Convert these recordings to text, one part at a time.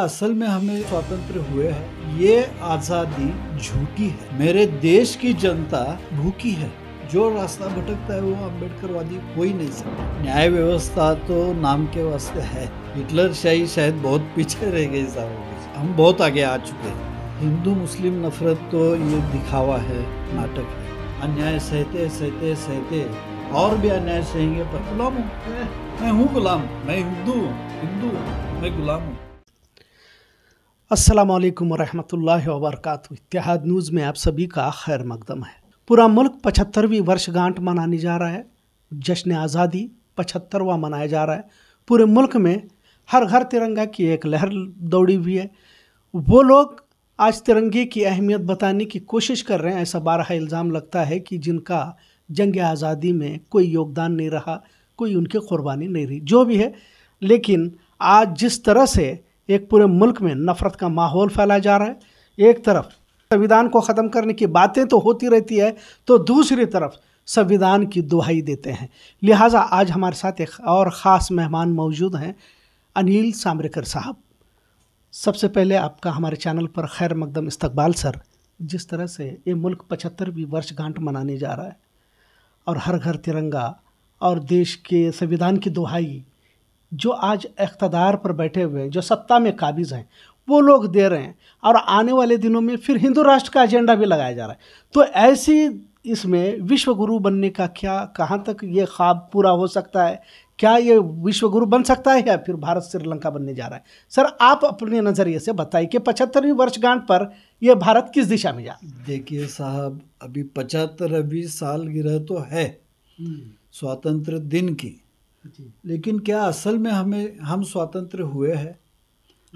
क्या असल में हमें स्वतंत्र हुए हैं ये आज़ादी झूठी है मेरे देश की जनता भूखी है जो रास्ता भटकता है वो अम्बेडकरवादी कोई नहीं सकता न्याय व्यवस्था तो नाम के वास्ते है हिटलर शाही शायद बहुत पीछे रह गए हम बहुत आगे आ चुके हैं हिंदू मुस्लिम नफरत तो ये दिखावा है नाटक है अन्याय सहते सहते सहते और भी अन्याय सहेंगे पर गुलाम हूँ मैं हूँ गुलाम मैं हिंदू हूँ हिंदू मैं गुलाम हूँ अस्सलाम वालेकुम रहमतुल्लाहि व बरकातहू इतिहाद न्यूज़ में आप सभी का खैर मकदम है पूरा मुल्क पचहत्तरवीं वर्षगांठ मनाने जा रहा है जश्न आज़ादी पचहत्तरवा मनाया जा रहा है पूरे मुल्क में हर घर तिरंगा की एक लहर दौड़ी हुई है वो लोग आज तिरंगे की अहमियत बताने की कोशिश कर रहे हैं ऐसा बारह इल्ज़ाम लगता है कि जिनका जंग आज़ादी में कोई योगदान नहीं रहा कोई उनकी कुर्बानी नहीं रही जो भी है लेकिन आज जिस तरह से एक पूरे मुल्क में नफ़रत का माहौल फैलाया जा रहा है एक तरफ संविधान को ख़त्म करने की बातें तो होती रहती है तो दूसरी तरफ संविधान की दुहाई देते हैं लिहाजा आज हमारे साथ एक और ख़ास मेहमान मौजूद हैं अनिल सामरेकर साहब सबसे पहले आपका हमारे चैनल पर खैर मकदम इस्तकबाल सर जिस तरह से ये मुल्क पचहत्तरवीं वर्षगांठ मनाने जा रहा है और हर घर तिरंगा और देश के संविधान की दुहाई जो आज इकतदार पर बैठे हुए हैं जो सत्ता में काबिज़ हैं वो लोग दे रहे हैं और आने वाले दिनों में फिर हिंदू राष्ट्र का एजेंडा भी लगाया जा रहा है तो ऐसी इसमें विश्वगुरु बनने का क्या कहाँ तक ये ख्वाब पूरा हो सकता है क्या ये विश्वगुरु बन सकता है या फिर भारत श्रीलंका बनने जा रहा है सर आप अपने नज़रिए से बताइए कि पचहत्तरवीं वर्षगांठ पर यह भारत किस दिशा में जा देखिए साहब अभी पचहत्तरवीं सालगिरह तो है हम्म। स्वतंत्र दिन की लेकिन क्या असल में हमें हम स्वतंत्र हुए हैं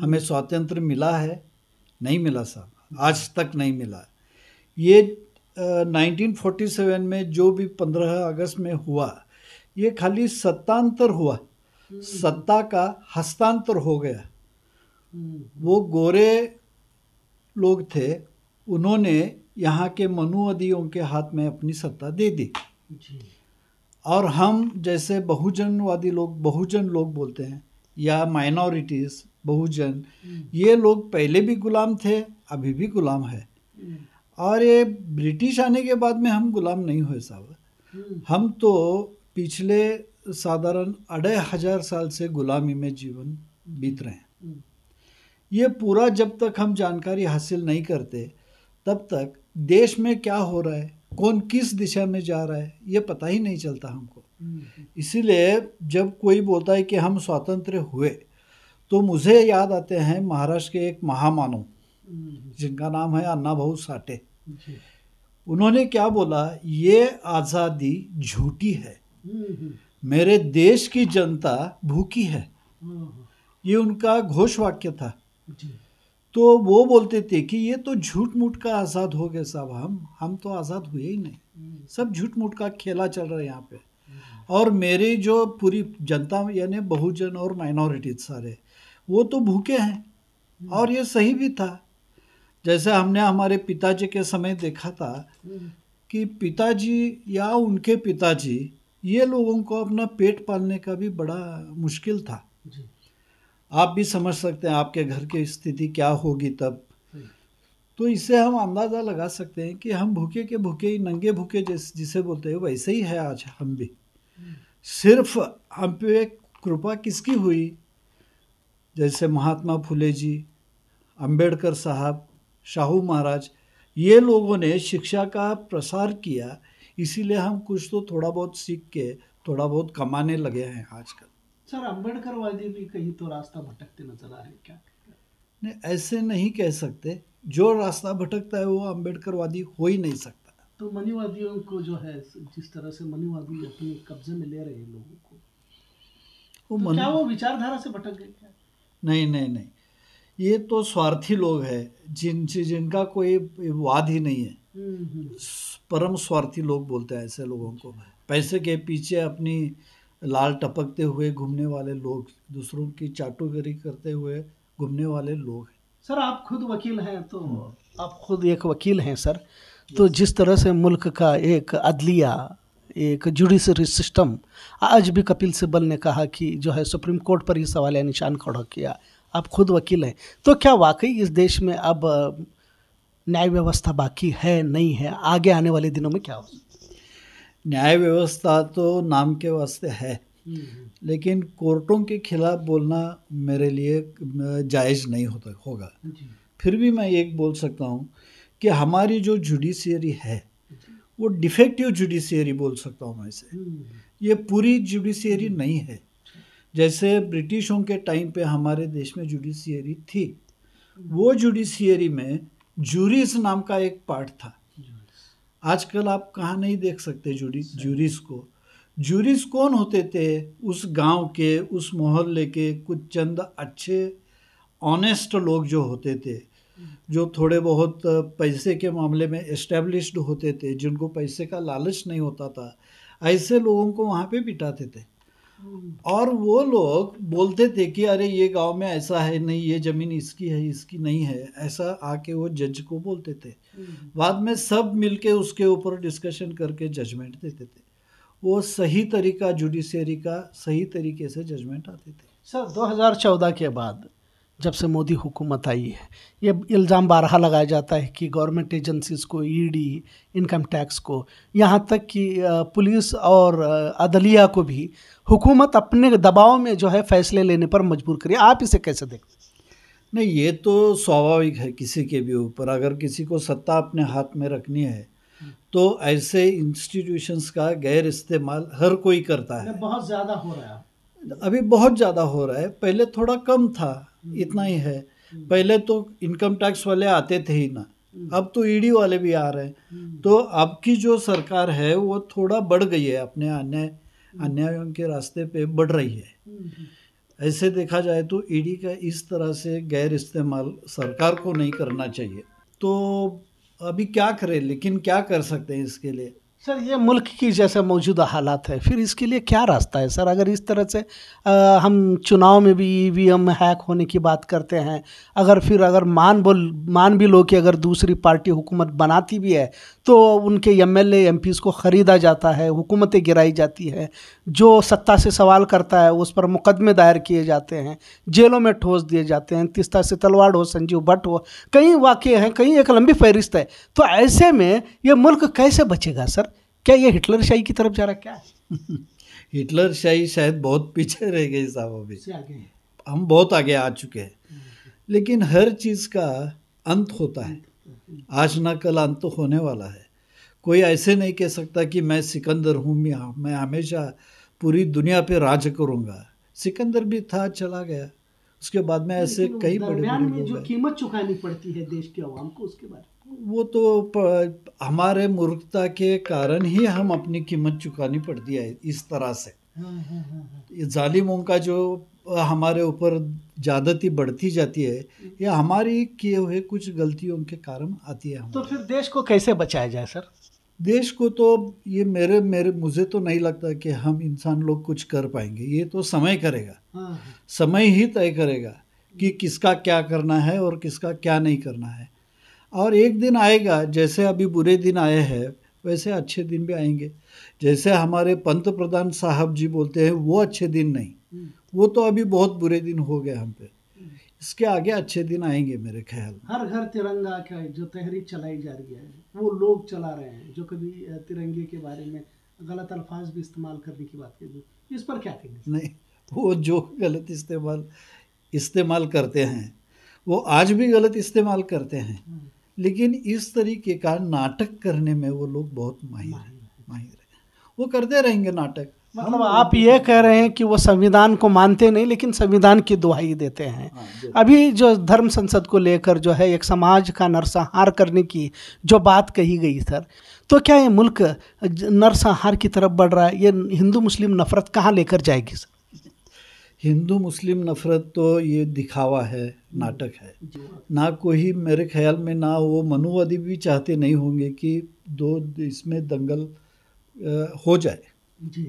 हमें स्वतंत्र मिला है नहीं मिला साहब आज तक नहीं मिला ये नाइनटीन फोर्टी सेवन में जो भी पंद्रह अगस्त में हुआ ये खाली सत्तांतर हुआ सत्ता का हस्तांतर हो गया हम्म। वो गोरे लोग थे उन्होंने यहाँ के मनुअदियों के हाथ में अपनी सत्ता दे दी और हम जैसे बहुजनवादी लोग बहुजन लोग बोलते हैं या माइनॉरिटीज़ बहुजन हम्म। ये लोग पहले भी गुलाम थे अभी भी गुलाम है हम्म। और ये ब्रिटिश आने के बाद में हम गुलाम नहीं हुए साहब हम्म। हम तो पिछले साधारण अढ़ाई हजार साल से गुलामी में जीवन बीत रहे हैं ये पूरा जब तक हम जानकारी हासिल नहीं करते तब तक देश में क्या हो रहा है कौन किस दिशा में जा रहा है ये पता ही नहीं चलता हमको हम्म। इसीलिए जब कोई बोलता है कि हम स्वतंत्र हुए तो मुझे याद आते हैं महाराष्ट्र के एक महामानव हम्म। जिनका नाम है अन्ना भाऊ साटे उन्होंने क्या बोला ये आज़ादी झूठी है हम्म, मेरे देश की जनता भूखी है हाँ, हाँ। ये उनका घोष वाक्य था तो वो बोलते थे कि ये तो झूठ मूठ का आज़ाद हो गए साहब हम हम तो आज़ाद हुए ही नहीं हम्म। सब झूठ मूठ का खेला चल रहा है यहाँ पे हम्म। और मेरी जो पूरी जनता यानी बहुजन और माइनॉरिटीज सारे वो तो भूखे हैं हम्म। और ये सही भी था जैसे हमने हमारे पिताजी के समय देखा था कि पिताजी या उनके पिताजी ये लोगों को अपना पेट पालने का भी बड़ा मुश्किल था जी। आप भी समझ सकते हैं आपके घर की स्थिति क्या होगी तब तो इससे हम अंदाज़ा लगा सकते हैं कि हम भूखे के भूखे ही नंगे भूखे जैसे जिसे बोलते हैं वैसे ही है आज हम भी सिर्फ हम पे कृपा किसकी हुई जैसे महात्मा फुले जी अंबेडकर साहब शाहू महाराज ये लोगों ने शिक्षा का प्रसार किया इसीलिए हम कुछ तो थोड़ा बहुत सीख के थोड़ा बहुत कमाने लगे हैं आजकल सर अम्बेडकरवादी भी कहीं तो रास्ता भटकते नजर आ रहे क्या नहीं ऐसे नहीं कह सकते जो रास्ता भटकता है वो अम्बेडकरवादी हो ही नहीं सकता तो मनीवादियों को जो है जिस तरह से मनीवादी अपने कब्जे में ले रहे हैं लोगों को वो तो क्या वो विचारधारा से भटक गए क्या नहीं नहीं नहीं ये तो स्वार्थी लोग हैं जिन जिनका कोई वाद ही नहीं है हम्म, हम्म। परम स्वार्थी लोग बोलते हैं ऐसे लोगों को पैसे के पीछे अपनी लाल टपकते हुए घूमने वाले लोग दूसरों की चाटुकरी करते हुए घूमने वाले लोग सर आप खुद वकील हैं तो आप खुद एक वकील हैं सर तो जिस तरह से मुल्क का एक अदलिया एक जुडिशरी सिस्टम आज भी कपिल सिब्बल ने कहा कि जो है सुप्रीम कोर्ट पर ही सवाल या निशान खड़ा किया आप खुद वकील हैं तो क्या वाकई इस देश में अब न्याय व्यवस्था बाकी है नहीं है आगे आने वाले दिनों में क्या हो न्याय व्यवस्था तो नाम के वास्ते है हम्म, हम्म। लेकिन कोर्टों के खिलाफ बोलना मेरे लिए जायज़ नहीं होता होगा फिर भी मैं एक बोल सकता हूँ कि हमारी जो जुडिशियरी है वो डिफेक्टिव जुडिशियरी बोल सकता हूँ मैं इसे हम्म, ये पूरी जुडिशियरी नहीं है जैसे ब्रिटिशों के टाइम पे हमारे देश में जुडिशियरी थी वो जुडिशियरी में जूरीज नाम का एक पार्ट था आजकल आप कहाँ नहीं देख सकते जूरी जूरीस को जूरीस कौन होते थे उस गांव के उस मोहल्ले के कुछ चंद अच्छे ऑनेस्ट लोग जो होते थे जो थोड़े बहुत पैसे के मामले में इस्टेब्लिश्ड होते थे जिनको पैसे का लालच नहीं होता था ऐसे लोगों को वहाँ पे बिठाते थे और वो लोग बोलते थे कि अरे ये गांव में ऐसा है नहीं ये ज़मीन इसकी है इसकी नहीं है ऐसा आके वो जज को बोलते थे हम्म। बाद में सब मिलके उसके ऊपर डिस्कशन करके जजमेंट देते थे वो सही तरीका जुडिशियरी का सही तरीके से जजमेंट आते थे सर 2014 के बाद जब से मोदी हुकूमत आई है ये इल्ज़ाम बारहा लगाया जाता है कि गवर्नमेंट एजेंसीज़ को ईडी इनकम टैक्स को यहाँ तक कि पुलिस और अदलिया को भी हुकूमत अपने दबाव में जो है फैसले लेने पर मजबूर करिए आप इसे कैसे देखते नहीं ये तो स्वाभाविक है किसी के भी ऊपर अगर किसी को सत्ता अपने हाथ में रखनी है तो ऐसे इंस्टीट्यूशंस का गैर इस्तेमाल हर कोई करता है बहुत ज़्यादा हो रहा है अभी बहुत ज़्यादा हो रहा है पहले थोड़ा कम था इतना ही है हम्म। पहले तो इनकम टैक्स वाले आते थे ही ना हम्म। अब तो ईडी e वाले भी आ रहे हैं हम्म। तो अब की जो सरकार है वो थोड़ा बढ़ गई है अपने अन्याय अन्यायों के रास्ते पे बढ़ रही है ऐसे देखा जाए तो ईडी e का इस तरह से गैर इस्तेमाल सरकार को नहीं करना चाहिए तो अभी क्या करें लेकिन क्या कर सकते हैं इसके लिए सर ये मुल्क की जैसे मौजूदा हालात है फिर इसके लिए क्या रास्ता है सर अगर इस तरह से आ, हम चुनाव में भी एम हैक होने की बात करते हैं अगर फिर अगर मान बोल मान भी लो कि अगर दूसरी पार्टी हुकूमत बनाती भी है तो उनके एम एल को ख़रीदा जाता है हुकूमतें गिराई जाती है जो सत्ता से सवाल करता है उस पर मुकदमे दायर किए जाते हैं जेलों में ठोस दिए जाते हैं तिस्ता से तलवाड़ हो संजीव भट्ट हो कई वाक़ हैं कहीं एक लंबी फहरिस्त है तो ऐसे में ये मुल्क कैसे बचेगा सर क्या ये हिटलर शाही की तरफ जा रहा क्या हिटलर शाही शायद बहुत पीछे रह गए साहब अभी हम बहुत आगे आ चुके हैं लेकिन हर चीज़ का अंत होता है आज ना कल अंत तो होने वाला है कोई ऐसे नहीं कह सकता कि मैं सिकंदर हूँ मैं हमेशा पूरी दुनिया पे राज करूँगा सिकंदर भी था चला गया उसके बाद में ऐसे कई बड़े में जो कीमत चुकानी पड़ती है देश के आवाम को उसके बारे वो तो हमारे मूर्खता के कारण ही हम अपनी कीमत चुकानी पड़ती है इस तरह से हाँ, हाँ, हाँ, जालिमों का जो हमारे ऊपर ज्यादती बढ़ती जाती है ये हमारी किए हुए कुछ गलतियों के कारण आती है तो फिर देश को कैसे बचाया जाए सर देश को तो ये मेरे मेरे मुझे तो नहीं लगता कि हम इंसान लोग कुछ कर पाएंगे ये तो समय करेगा हाँ, हाँ। समय ही तय करेगा कि किसका क्या करना है और किसका क्या नहीं करना है और एक दिन आएगा जैसे अभी बुरे दिन आए हैं वैसे अच्छे दिन भी आएंगे जैसे हमारे पंत प्रधान साहब जी बोलते हैं वो अच्छे दिन नहीं हम्म। वो तो अभी बहुत बुरे दिन हो गए हम पे इसके आगे अच्छे दिन आएंगे मेरे ख्याल हर घर तिरंगा का जो तहरीक चलाई जा रही है वो लोग चला रहे हैं जो कभी तिरंगे के बारे में गलत अल्फाज भी इस्तेमाल करने की बात करेंगे इस पर क्या कहेंगे नहीं वो जो गलत इस्तेमाल इस्तेमाल करते हैं वो आज भी गलत इस्तेमाल करते हैं हाँ। लेकिन इस तरीके का नाटक करने में वो लोग बहुत माहिर माहिर हैं वो करते रहेंगे नाटक मतलब आप ये कह रहे हैं कि वो संविधान को मानते नहीं लेकिन संविधान की दुहाई देते हैं हाँ, अभी जो धर्म संसद को लेकर जो है एक समाज का नरसंहार करने की जो बात कही गई सर तो क्या ये मुल्क नरसंहार की तरफ बढ़ रहा है ये हिंदू मुस्लिम नफरत कहाँ लेकर जाएगी सर हिंदू मुस्लिम नफ़रत तो ये दिखावा है नाटक है ना कोई मेरे ख्याल में ना वो मनुवादी भी चाहते नहीं होंगे कि दो इसमें दंगल हो जाए जी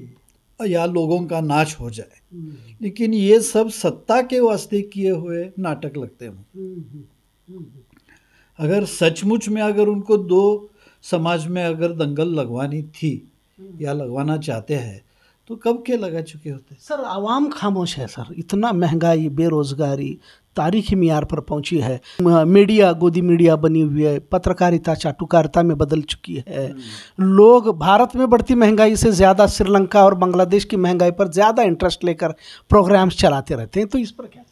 या लोगों का नाच हो जाए हम्म। लेकिन ये सब सत्ता के वास्ते किए हुए नाटक लगते हैं हम्म, हम्म, अगर सचमुच में अगर उनको दो समाज में अगर दंगल लगवानी थी या लगवाना चाहते हैं तो कब के लगा चुके होते सर आवाम खामोश है सर इतना महंगाई बेरोज़गारी तारीखी मीयार पर पहुंची है मीडिया गोदी मीडिया बनी हुई है पत्रकारिता चाटुकारिता में बदल चुकी है हम्म। लोग भारत में बढ़ती महंगाई से ज़्यादा श्रीलंका और बांग्लादेश की महंगाई पर ज़्यादा इंटरेस्ट लेकर प्रोग्राम्स चलाते रहते हैं तो इस पर क्या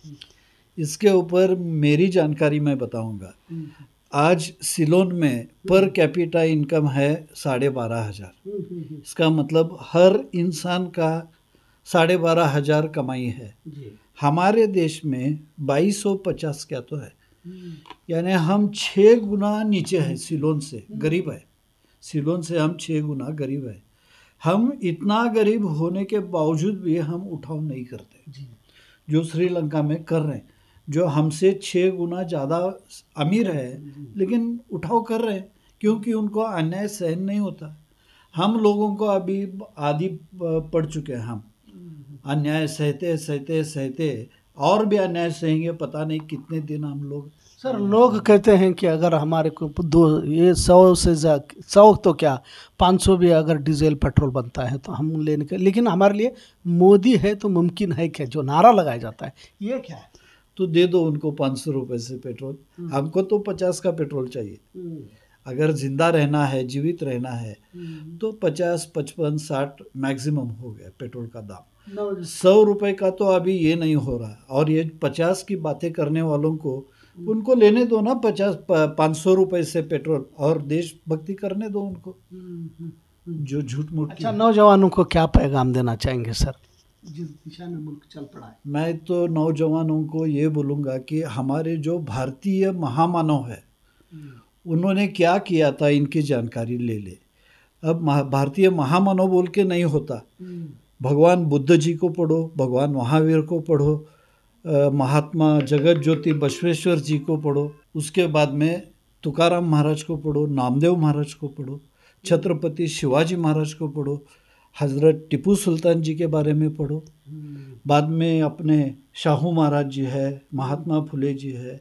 इसके ऊपर मेरी जानकारी मैं बताऊंगा हम्म। आज सिलोन में पर कैपिटा इनकम है साढ़े बारह हज़ार इसका मतलब हर इंसान का साढ़े बारह हज़ार कमाई है हमारे देश में बाईस सौ पचास क्या तो है हम्म। यानी हम छः गुना नीचे हैं सिलोन से हम्म। गरीब है सिलोन से हम छः गुना गरीब है हम इतना गरीब होने के बावजूद भी हम उठाव नहीं करते जो श्रीलंका में कर रहे हैं जो हमसे छः गुना ज़्यादा अमीर है लेकिन उठाव कर रहे हैं क्योंकि उनको अन्याय सहन नहीं होता हम लोगों को अभी आदि पड़ चुके हैं हम अन्याय सहते सहते सहते और भी अन्याय सहेंगे पता नहीं कितने दिन हम लोग सर लोग कहते हैं कि अगर हमारे को दो ये सौ से सौ तो क्या पाँच सौ भी अगर डीजल पेट्रोल बनता है तो हम लेने के लेकिन हमारे लिए मोदी है तो मुमकिन है क्या जो नारा लगाया जाता है ये क्या है तो दे दो उनको पाँच सौ रुपये से पेट्रोल हम्म। हमको तो पचास का पेट्रोल चाहिए हम्म। अगर जिंदा रहना है जीवित रहना है हम्म। तो पचास पचपन साठ मैक्सिमम हो गया पेट्रोल का दाम सौ रुपये का तो अभी ये नहीं हो रहा और ये पचास की बातें करने वालों को उनको लेने दो ना पचास पाँच सौ रुपये से पेट्रोल और देशभक्ति करने दो उनको जो झूठ मूठ अच्छा नौजवानों को क्या पैगाम देना चाहेंगे सर जिस दिशा में मुल्क चल पड़ा है मैं तो नौजवानों को ये बोलूँगा कि हमारे जो भारतीय महामानव है हम्म। उन्होंने क्या किया था इनकी जानकारी ले ले अब भारतीय महामानव बोल के नहीं होता हम्म। भगवान बुद्ध जी को पढ़ो भगवान महावीर को पढ़ो महात्मा जगत ज्योति बश्वेश्वर जी को पढ़ो उसके बाद में तुकाराम महाराज को पढ़ो नामदेव महाराज को पढ़ो छत्रपति शिवाजी महाराज को पढ़ो हज़रत टिपू सुल्तान जी के बारे में पढ़ो हम्म। बाद में अपने शाहू महाराज जी है महात्मा फुले जी है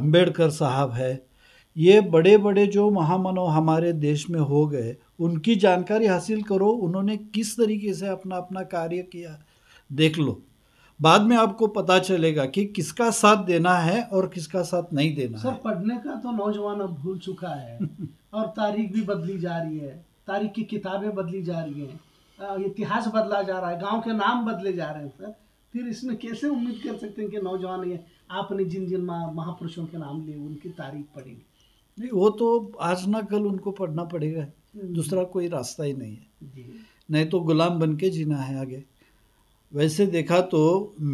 अंबेडकर साहब है ये बड़े बड़े जो महामानव हमारे देश में हो गए उनकी जानकारी हासिल करो उन्होंने किस तरीके से अपना अपना कार्य किया देख लो बाद में आपको पता चलेगा कि किसका साथ देना है और किसका साथ नहीं देना सर, है पढ़ने का तो नौजवान अब भूल चुका है और तारीख भी बदली जा रही है तारीख की किताबें बदली जा रही हैं इतिहास बदला जा रहा है गांव के नाम बदले जा रहे हैं सर फिर इसमें कैसे उम्मीद कर सकते हैं कि नौजवान ये आपने जिन जिन महापुरुषों के नाम लिए उनकी तारीख पढ़ेंगे नहीं वो तो आज ना कल उनको पढ़ना पड़ेगा हम्म। दूसरा कोई रास्ता ही नहीं है नहीं तो गुलाम बन के जीना है आगे वैसे देखा तो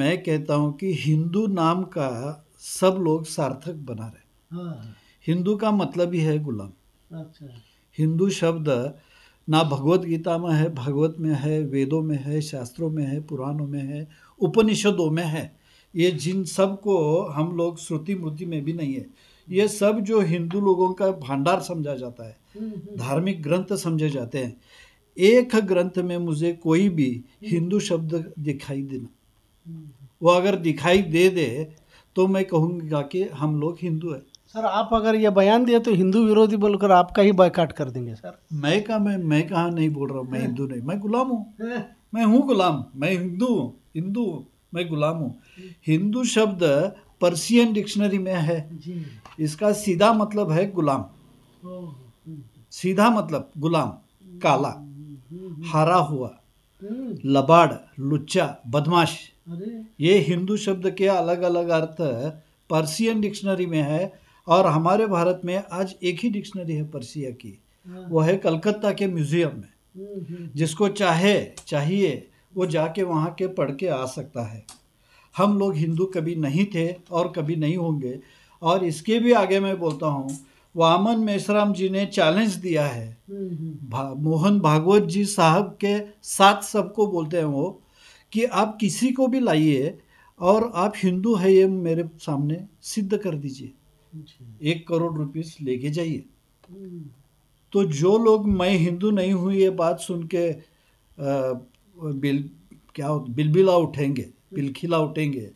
मैं कहता हूँ कि हिंदू नाम का सब लोग सार्थक बना रहे हाँ। हिंदू का मतलब ही है गुलाम अच्छा हिंदू शब्द ना भगवत गीता में है भागवत में है वेदों में है शास्त्रों में है पुराणों में है उपनिषदों में है ये जिन सब को हम लोग श्रुति मृति में भी नहीं है ये सब जो हिंदू लोगों का भंडार समझा जाता है हम्म, हम्म। धार्मिक ग्रंथ समझे जाते हैं एक ग्रंथ में मुझे कोई भी हिंदू शब्द दिखाई देना हम्म, वो अगर दिखाई दे दे तो मैं कहूँगा कि हम लोग हिंदू हैं सर आप अगर ये बयान दिए तो हिंदू विरोधी बोलकर आपका ही बॉयकाट कर देंगे सर मैं कहा मैं मैं कहा नहीं बोल रहा हूँ मैं हिंदू नहीं मैं गुलाम हूँ मैं हूँ गुलाम मैं हिंदू हूँ हिंदू मैं गुलाम हूँ हिंदू शब्द पर्सियन डिक्शनरी में है इसका सीधा मतलब है गुलाम हम्म, हम्म। सीधा मतलब गुलाम काला हम्म, हरा हुआ लबाड़ लुच्चा बदमाश ये हिंदू शब्द के अलग अलग अर्थ पर्सियन डिक्शनरी में है और हमारे भारत में आज एक ही डिक्शनरी है पर्सिया की हाँ। वो है कलकत्ता के म्यूजियम में हम्म, हम्म। जिसको चाहे चाहिए वो जाके वहाँ के पढ़ के आ सकता है हम लोग हिंदू कभी नहीं थे और कभी नहीं होंगे और इसके भी आगे मैं बोलता हूँ वामन मेसराम जी ने चैलेंज दिया है हम्म, भा, मोहन भागवत जी साहब के साथ सबको बोलते हैं वो कि आप किसी को भी लाइए और आप हिंदू है ये मेरे सामने सिद्ध कर दीजिए एक करोड़ रुपीस लेके जाइए तो जो लोग मैं हिंदू नहीं हूँ ये बात सुन के बिल क्या बिलबिला उठेंगे बिलखिला उठेंगे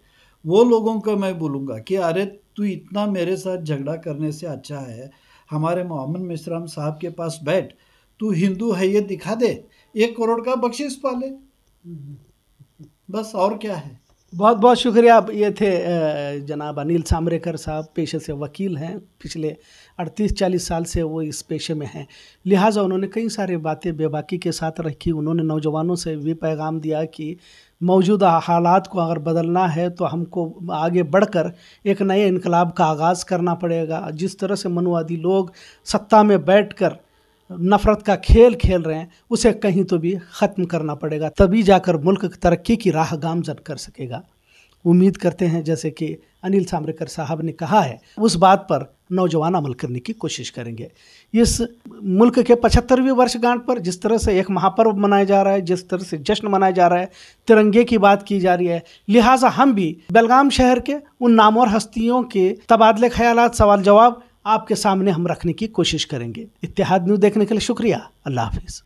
वो लोगों को मैं बोलूँगा कि अरे तू इतना मेरे साथ झगड़ा करने से अच्छा है हमारे मोहम्मद मिश्राम साहब के पास बैठ तू हिंदू है ये दिखा दे एक करोड़ का बख्शिश पा ले बस और क्या है बहुत बहुत शुक्रिया ये थे जनाब अनिल सामरेकर साहब पेशे से वकील हैं पिछले 38-40 साल से वो इस पेशे में हैं लिहाजा उन्होंने कई सारे बातें बेबाकी के साथ रखी उन्होंने नौजवानों से भी पैगाम दिया कि मौजूदा हालात को अगर बदलना है तो हमको आगे बढ़कर एक नए इनकलाब का आगाज़ करना पड़ेगा जिस तरह से मनुवादी लोग सत्ता में बैठकर नफ़रत का खेल खेल रहे हैं उसे कहीं तो भी ख़त्म करना पड़ेगा तभी जाकर मुल्क तरक्की की राह गामजन कर सकेगा उम्मीद करते हैं जैसे कि अनिल सामरेकर साहब ने कहा है उस बात पर नौजवान अमल करने की कोशिश करेंगे इस मुल्क के पचहत्तरवीं वर्षगांठ पर जिस तरह से एक महापर्व मनाया जा रहा है जिस तरह से जश्न मनाया जा रहा है तिरंगे की बात की जा रही है लिहाजा हम भी बेलगाम शहर के उन नामोर हस्तियों के तबादले ख्याल सवाल जवाब आपके सामने हम रखने की कोशिश करेंगे इतिहाद न्यूज देखने के लिए शुक्रिया अल्लाह हाफिज़